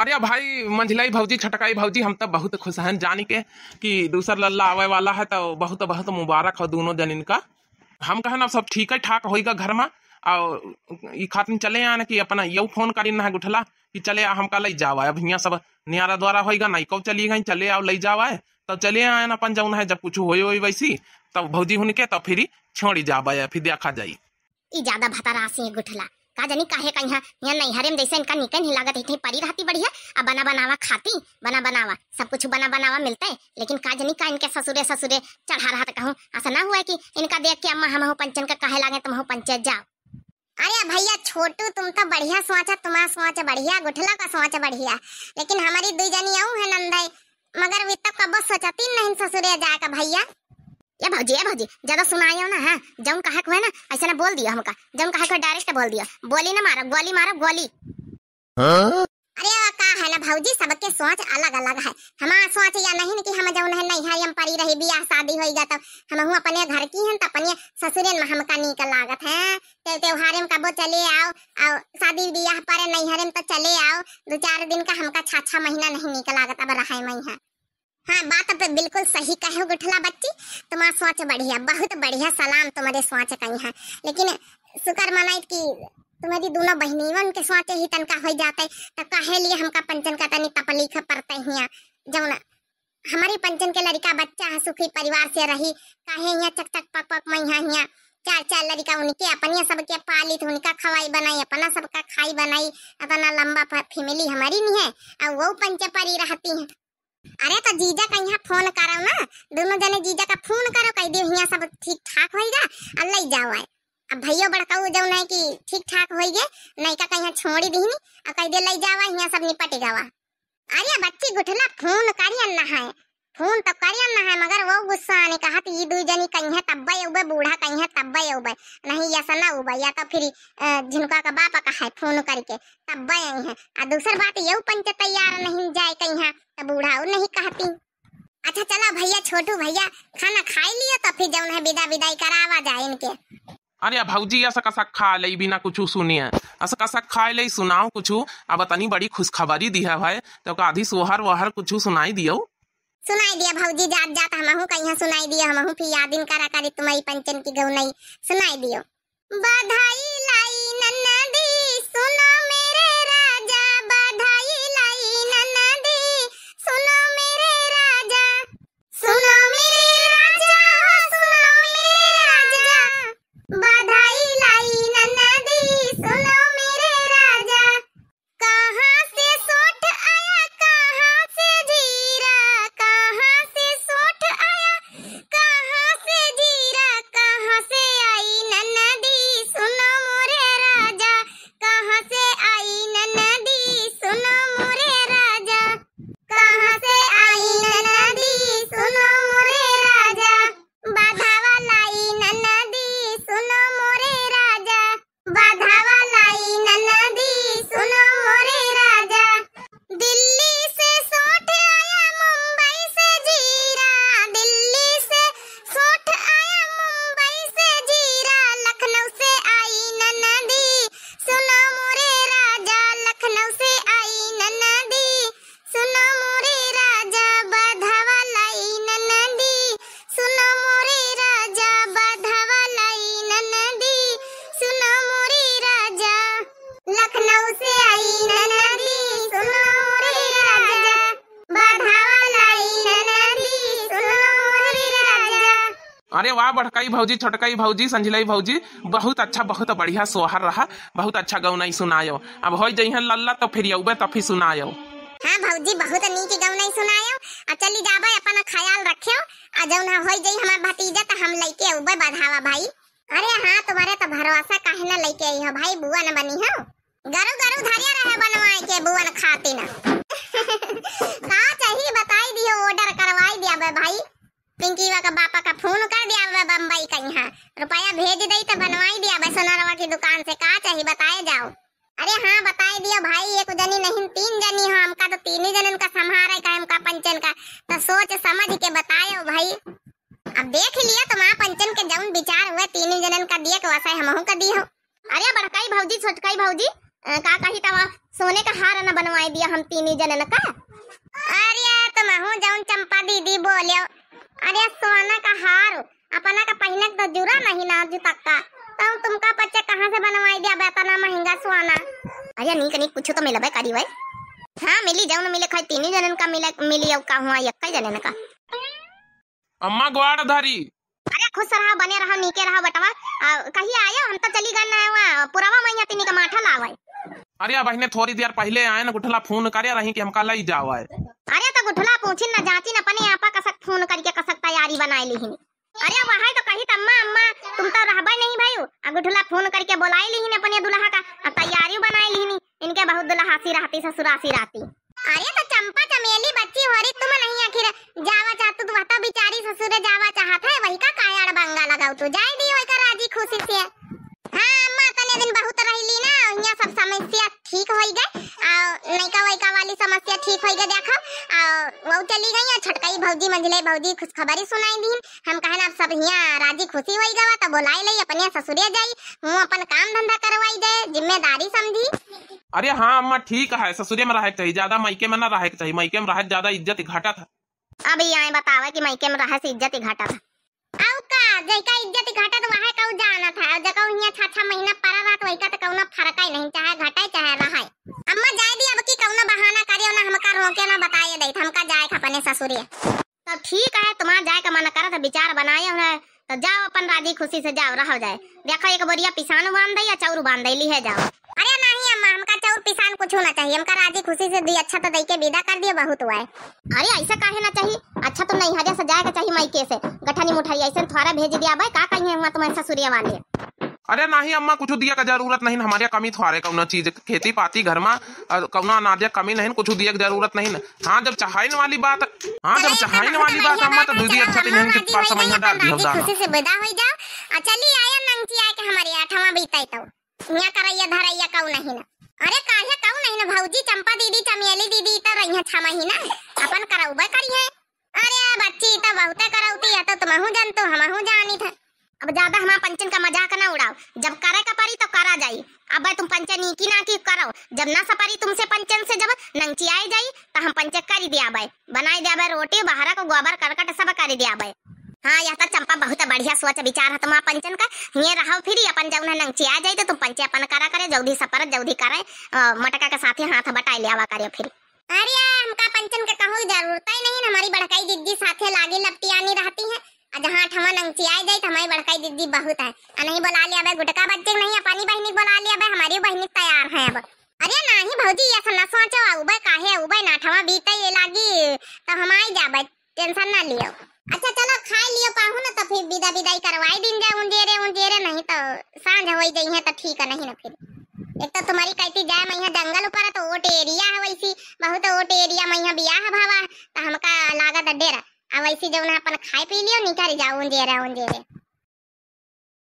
अरे भाई मंझिलाई भौजी छटकाई भौजी हम तो बहुत खुश हैं जान के कि दूसर लल्ला आवे वाला है तो बहुत बहुत मुबारक हो दोनों जन इनका हम कहना सब ठीक है ठाक होगा घर में और ये खातिर चले आने कि अपना यो फोन करी ना गुठला कि चले आ हमका ले जावा अब यहाँ सब न्यारा द्वारा होगा ना कब चली गई चले आओ ले जावा है तब चले आए ना अपन जाऊना है जब कुछ हो वैसी तब भौजी हुन के तब फिर छोड़ी जावा फिर देखा जाये ज्यादा भतरासी है गुठला का जानी काहे का यहाँ यहाँ नैहरे में जैसे इनका निकन ही लागत इतनी परी रहती बढ़िया अब बना बनावा खाती बना बनावा सब कुछ बना बनावा मिलता है लेकिन का जानी का इनके ससुरे ससुरे चढ़ा रहा था कहूँ ऐसा ना हुआ कि इनका देख के अम्मा हम पंचन का काहे लागे तुम हो पंचायत जाओ अरे भैया छोटू तुम तो बढ़िया सोचा तुम्हारा सोचा बढ़िया गुठला का सोचा बढ़िया लेकिन हमारी दुई जनी आऊ है नंदाई मगर वे तब तो कब सोचा तीन नहीं ससुरे जाएगा भैया ये भौजी ये भौजी ज्यादा सुनाई हो ना है हाँ, जम कहा को है ना ऐसे ना बोल दिया हमका जम कहा को डायरेक्ट बोल दिया बोली ना मारो गोली मारो गोली हाँ? अरे का है ना भौजी सबके सोच अलग अलग है हमार सोच या नहीं कि हम जौन है नहीं हम परी रही भी या शादी हो गया तब तो, हम अपने घर की हैं तो अपने ससुरन में हमका निक लागत है ते त्योहार में कबो चले आओ और शादी बियाह पर नहीं में तो चले आओ दो चार दिन का हमका छाछा महीना नहीं निकल लागत अब रहा मैं है हाँ बात अब बिल्कुल सही कहे गुठला बच्ची तुम्हारा सोच बढ़िया बहुत बढ़िया सलाम तुम्हारे सोच कहीं है लेकिन शुक्र मना की तुम्हारी दोनों बहनीवन के सोच ही तनका हो जाते तो कहे लिए हमका पंचन का तनी तपलीख पड़ते हिया ना हमारी पंचन के लड़का बच्चा है सुखी परिवार से रही कहे हिया चक चक पक पक मैं हिया चार चार लड़का उनके अपन सबके पाली थी उनका खवाई बनाई अपना सबका खाई बनाई अपना लंबा फैमिली हमारी नहीं है और वो परी रहती है अरे तो जीजा का यहाँ फोन करो ना दोनों जने जीजा का फोन करो कह दे यहाँ सब ठीक ठाक हो होएगा और ले जाओ आए अब भैया बड़का बड़काऊ जो नहीं कि ठीक ठाक हो गए नहीं का कहीं छोड़ी दीनी और कह दे ले जाओ यहाँ सब निपट जावा अरे बच्ची गुठला फोन करिया है फोन तो करियम ना है मगर वो गुस्सा आने कहा तो ये दू जनी कहीं है तब्बे उबे बूढ़ा कहीं है तब्बे उबे नहीं या सना उबे या तो फिर जिनका का बाप का है फोन करके तब्बे आई है और दूसर बात ये पंच तैयार नहीं जाए कहीं है तो बूढ़ा वो नहीं कहती अच्छा चला भैया छोटू भैया खाना खाई लिया तो फिर जौन है विदा विदाई करावा जाए इनके अरे भौजी ऐसा कसा खा लई बिना कुछ सुनिए ऐसा कसा खा ले सुनाओ कुछ अब तनी बड़ी खुशखबरी दी है भाई तो आधी सोहर वोहर कुछ सुनाई दियो सुनाई दिया भौजी जात जात हमहू कहीं सुनाई दियो हमहू फिर यादिन करा करी तुम्हारी पंचन की गौ नहीं सुनाई दियो बधाई लाई नन्ना दी सुन अरे वाह बड़काई भाजी छोटकाई भाजी संझिलई भाजी बहुत अच्छा बहुत बढ़िया सोहर रहा बहुत अच्छा गौनाई सुनायो अब हो जइहन लल्ला तो फिर अब तो फिर सुनायो हाँ भौजी बहुत नीक गौनाई सुनायो आ चली जाबे अपन ख्याल रखियो आ जौन हो जई हमार भतीजा त हम लेके अबे बधावा भाई अरे हाँ तुम्हारे तो भरोसा काहे ना लेके आई हो भाई बुआ न बनी हो गरु गरु धरिया रहे बनवाए के बुआ न खाती ना का चाहिए बताई दियो ऑर्डर करवाई दिया भाई पिंकी बा का बापा का फोन कर दिया बा बम्बई का यहाँ रुपया भेज दई तो बनवाई दिया भाई सोनारवा की दुकान से का चाहिए बताए जाओ अरे हाँ बताए दियो भाई एक जनी नहीं तीन जनी हो हाँ, हमका तो तीन ही जनन का संहार है का हमका पंचन का तो सोच समझ के बतायो भाई अब देख लिया तो वहाँ पंचन के जौन विचार हुए तीन ही जनन का दिए के वैसा हमहू का दियो अरे बड़काई भौजी छोटकाई भौजी का कही तवा सोने का हार ना बनवाई दिया हम तीन ही जनन का अरे तो महू जौन चंपा दीदी बोलियो अरे सोना का हार अपना का पहने तो जुरा नहीं ना तक का तो तुमका बच्चे कहाँ से बनवाई दिया बेटा ना महंगा सोना अरे नहीं कनी कुछ तो मिले भाई कारी भाई हाँ मिली जाऊँ मिले खाई तीन ही जनन का मिले मिली अब का हुआ यक्का जनन का अम्मा ग्वाड़ धारी अरे खुश रहा बने रहा नीके रहा बटवा कहीं आयो हम तो चली गए ना हुआ पुरावा मैया तीन का माठा ला भाई अरे बहने थोड़ी देर पहले आए ना गुठला फोन करे रही कि हम कल ही जावा है अरे तो गुठला पूछी ना जांची ना पने आप फोन करके कह सकता यारी बनाए ली अरे वहां तो कही अम्मा अम्मा तुम तो रहबा नहीं भाई अब गुठला फोन करके बुलाए ली अपने दुल्हा का अब तैयारी बनाए ली इनके बहुत दुल्हासी रहती ससुरासी रहती अरे तो चंपा चमेली बच्ची हो रही तुम नहीं आखिर जावा चाहतू तू तो, तो बिचारी ससुरे जावा चाहता है वही का कायाड़ बंगा लगाओ तू जाए दी होकर राजी खुशी से वहू चली गई छटकई भौजी मंझले भौजी खुशखबरी सुनाई दी हम कहन आप सब हिया राजी खुशी हुई जावा तो बोलाई लई अपने ससुरे जाई हूं अपन काम धंधा करवाई दे जिम्मेदारी समझी अरे हाँ अम्मा ठीक है ससुरे में रहे चाहिए ज्यादा मायके में ना रहे चाहिए मायके में रहे ज्यादा इज्जत घाटा था अब ये आए बतावे कि मायके में रहे से इज्जत घाटा था का जैका इज्जत घटत वहां का जाना था जका उहिया छ महीना परा रात तो वैका त तो कौनो फरक ही नहीं चाहे घटाय चाहे रहय अम्मा जाय दी अब की कौनो बहाना करे ना हमका रोके ना बताए दे हमका जाय का अपने ससुरी तो ठीक है तुम जाय का मन करत तो विचार बनाए है तो जाओ अपन राजी खुशी से जाओ रहो जाए देखो एक बोरिया पिसान बांध दई या चाउर बांध दई ली है जाओ अरे ना हमका चाउर पिसान कुछ होना चाहिए हमका राजी खुशी से दी अच्छा तो के विदा कर दिए बहुत हुआ है अरे ऐसा काहे ना चाहिए अच्छा तो नहीं चाहिए थोड़ा भेज दिया भाई का कहीं हुआ वाले अरे अम्मा कुछ दिया का जरूरत नहीं हमारे कमी थोड़े चीज खेती पाती घर में अनाज कमी नहीं कुछ दिया जरूरत नहीं हाँ जब चाहने वाली बात हाँ जब वाली बात अम्मा तो अच्छा के तो पास डाल तो से विदा हो आया हमारे आठवां बीता तो यहाँ करैया धरैया कौन नहीं ना अरे काहे कहू नहीं ना भौजी चंपा दीदी चमेली दीदी त रही है छ महीना अपन करौबे करी है अरे बच्ची त बहुत करौती है तो तुमहु जान तो हमहु जानी था अब ज्यादा हमारा पंचन का मजाक ना उड़ाओ जब करे का परी तो करा जाई अब तुम पंचन की ना की करो जब ना सपारी तुमसे पंचन से जब नंगची आई जाई तो हम पंचक करी दिया भाई बनाई दिया भाई रोटी बाहर को गोबर करकट सब करी दिया भाई हाँ यह तो चंपा बहुत बढ़िया सोच विचार है तुम्हारा पंचन का ये रहो फिर अपन जब उन्हें नंगची आ जाए तो तुम पंचे अपन करा करे जल्दी सपर जल्दी करे मटका के साथ ही हाथ बटाई ले आवा करे फिर अरे हमका तो पंचन का कहूँ जरूरत ही नहीं हमारी बड़काई दीदी साथे लागे आनी रहती है जहाँ ठमा नंगची आ जाए तो हमारी बड़काई दीदी बहुत है नहीं बुला लिया भाई गुटका बच्चे नहीं अपनी बहनी बुला लिया भाई हमारी बहनी तैयार है अब अरे नहीं भौजी ऐसा न सोचो उबे काहे उबे ना ठमा बीते ये लागी तो हम आई जाबे टेंशन ना लियो अच्छा चलो खाई लियो पाहु ना तो फिर बिदा बिदाई करवाई दिन जा उंदेरे उंदेरे नहीं तो सांझ होई जई है तो ठीक है नहीं ना फिर एक तो तुम्हारी कहती जाए मैं यहां जंगल ऊपर तो ओट एरिया है वैसी बहुत तो ओट एरिया मैं यहां बियाह भावा तो हमका लागत डेरा अब वैसी जो ना अपन खाई पी लियो निकल जाओ उंदेरे उंदेरे